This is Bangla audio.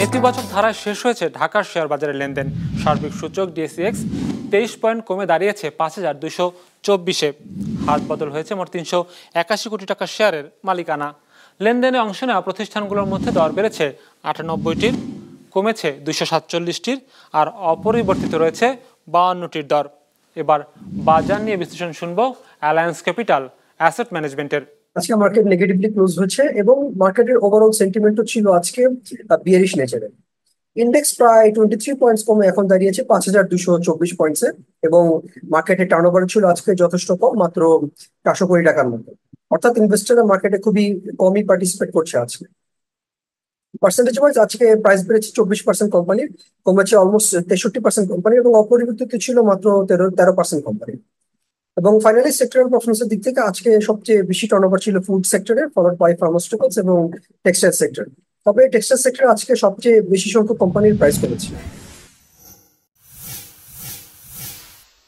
নেতিবাচক ধারায় শেষ হয়েছে ঢাকার শেয়ার বাজারের লেনদেন সার্বিক সূচক ডিএসিএক্স তেইশ পয়েন্ট কমে দাঁড়িয়েছে পাঁচ হাজার দুশো চব্বিশে হাত বদল হয়েছে মোট তিনশো একাশি কোটি টাকা শেয়ারের মালিকানা লেনদেনে অংশ নেওয়া প্রতিষ্ঠানগুলোর মধ্যে দর বেড়েছে আটানব্বইটির কমেছে দুশো সাতচল্লিশটির আর অপরিবর্তিত রয়েছে বাউান্নটির দর এবার বাজার নিয়ে বিশ্লেষণ শুনব অ্যালায়েন্স ক্যাপিটাল অ্যাসেট ম্যানেজমেন্টের আজকে মার্কেট নেগেটিভলি ক্লোজ হচ্ছে এবং মার্কেটের ওভারঅল সেন্টিমেন্টও ছিল আজকে বিয়ারিশ নেচারে ইন্ডেক্স প্রায় টোয়েন্টি থ্রি পয়েন্টস কমে এখন দাঁড়িয়েছে পাঁচ হাজার দুশো চব্বিশ পয়েন্টসে এবং মার্কেটে টার্ন ওভার ছিল আজকে যথেষ্ট কম মাত্র চারশো কোটি টাকার মধ্যে অর্থাৎ ইনভেস্টাররা মার্কেটে খুবই কমই পার্টিসিপেট করছে আজকে পার্সেন্টেজ ওয়াইজ আজকে প্রাইস বেড়েছে চব্বিশ পার্সেন্ট কোম্পানির কমেছে অলমোস্ট তেষট্টি পার্সেন্ট কোম্পানি এবং অপরিবর্তিত ছিল মাত্র তেরো তেরো পার্সেন্ট কোম্পানির এবং ফাইনালি সেক্টরাল পারফরমেন্সের দিক থেকে আজকে সবচেয়ে বেশি টার্নওভার ছিল ফুড সেক্টরে ফলোড বাই ফার্মাসিউটিক্যালস এবং টেক্সটাইল সেক্টর তবে টেক্সটাইল সেক্টর আজকে সবচেয়ে বেশি সংখ্যক কোম্পানির প্রাইস করেছে